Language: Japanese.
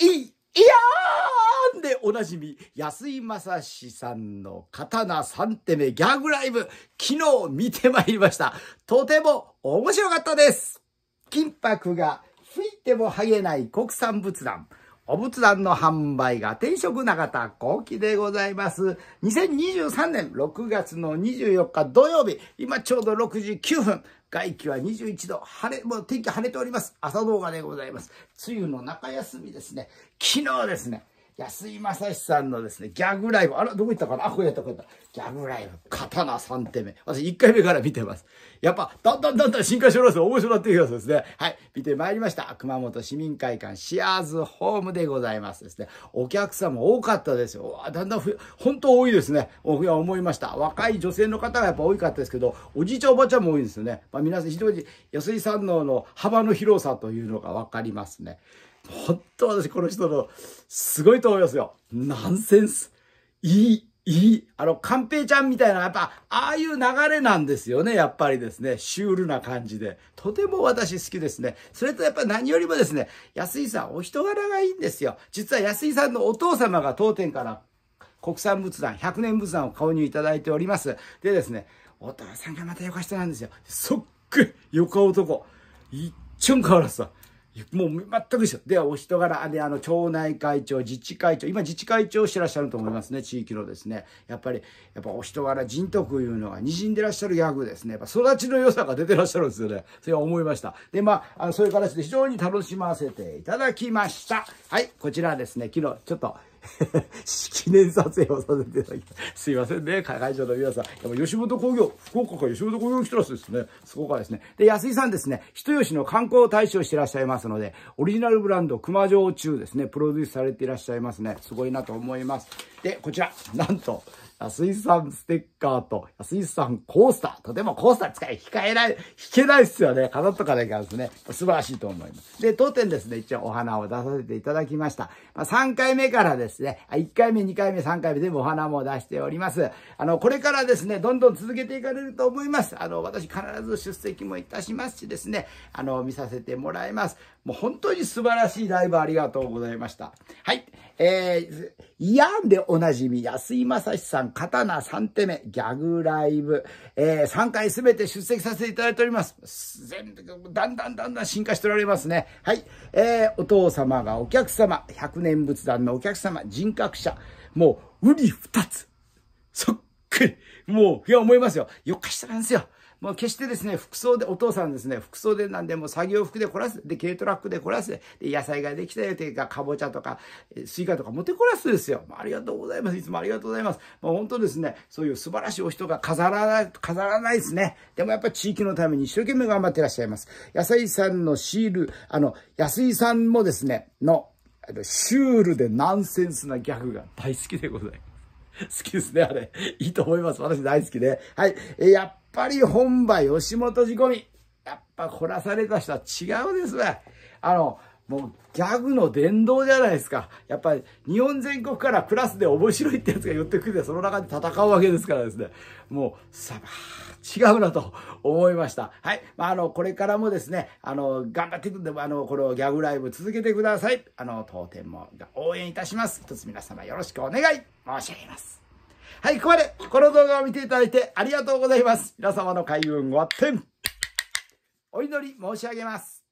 い、いやーんでおなじみ、安井正史さんの刀3手目ギャグライブ、昨日見てまいりました。とても面白かったです。金箔が吹いても剥げない国産仏壇。お仏壇の販売が転職長田幸喜でございます。2023年6月の24日土曜日、今ちょうど6時9分、外気は21度、晴れ、もう天気晴れております。朝動画でございます。梅雨の中休みですね。昨日ですね、安井正史さんのですね、ギャグライブ。あら、どこ行ったかなあ、これやった、これやった。ギャグライブ。刀3手目。私1回目から見てます。やっぱ、だんだんだんだん進化しております。面白なってきますですね。はい。見てまいりました。熊本市民会館シアーズホームでございますですね。お客さんも多かったですよ。だんだん本当多いですね。僕は思いました。若い女性の方がやっぱ多かったですけど、おじいちゃんおばあちゃんも多いんですよね。まあ皆さん、非常に安井さんのの幅の広さというのがわかりますね。本当私この人のすごいと思いますよ。ナンセンス。いい、いい。あの、カンペイちゃんみたいな、やっぱ、ああいう流れなんですよね。やっぱりですね。シュールな感じで。とても私好きですね。それとやっぱ何よりもですね、安井さん、お人柄がいいんですよ。実は安井さんのお父様が当店から国産仏壇、100年仏壇を購入いただいております。でですね、お父さんがまた良か人なんですよ。そっくり、よか男。一ん変わらずさ。もう全く一緒。で、お人柄で、あの、町内会長、自治会長、今自治会長してらっしゃると思いますね、地域のですね。やっぱり、やっぱお人柄、人徳いうのが滲んでらっしゃるギャグですね。やっぱ育ちの良さが出てらっしゃるんですよね。それは思いました。で、まあ、あそういう形で非常に楽しませていただきました。はい、こちらですね、昨日、ちょっと、式年撮影をさせていただきます。すいませんね、会場の皆さん。でも吉本興業、福岡から吉本興業来てらスしですね。そこからですね。で、安井さんですね、人吉の観光大使をしてらっしゃいますので、オリジナルブランド、熊城中ですね、プロデュースされていらっしゃいますね。すごいなと思います。で、こちら、なんと、安井さんステッカーと、安井さんコースター。とてもコースター使い、控えない、引けないっすよね。飾っとかなからですね。素晴らしいと思います。で、当店ですね、一応お花を出させていただきました。まあ、3回目からですですね、1回目、2回目、3回目全部お花も出しております。あの、これからですね、どんどん続けていかれると思います。あの、私必ず出席もいたしますしですね、あの、見させてもらいます。もう本当に素晴らしいライブありがとうございました。はい。えーやんでおなじみ、安井正史さん、刀3手目、ギャグライブ、えー、3回すべて出席させていただいております。全部、だんだんだんだん進化しておられますね。はい。えー、お父様がお客様、百年仏壇のお客様、人格者、もう、うり二つ。そっくり。もう、いや、思いますよ。よっかしたなんですよ。もう決してですね、服装で、お父さんですね、服装でなんでも作業服でこらす。で、軽トラックでこらす。で、野菜ができたよというか、かぼちゃとか、スイカとか持ってこらすですよ。ありがとうございます。いつもありがとうございます。もう本当ですね、そういう素晴らしいお人が飾らない、飾らないですね。でもやっぱ地域のために一生懸命頑張ってらっしゃいます。野菜さんのシール、あの、安井さんもですね、の、シュールでナンセンスなギャグが大好きでございます。好きですね、あれ。いいと思います。私大好きで。はい。えやっぱり本場吉本仕込み。やっぱ凝らされた人は違うですわ。あの、もうギャグの殿堂じゃないですか。やっぱり日本全国からクラスで面白いってやつが寄ってくるで、その中で戦うわけですからですね。もう、さ、ば違うなと思いました。はい。まあ、あの、これからもですね、あの、頑張っていくんで、あの、このギャグライブ続けてください。あの、当店も応援いたします。一つ皆様よろしくお願い申し上げます。はい、ここまで、この動画を見ていただいてありがとうございます。皆様の開運を発展、お祈り申し上げます。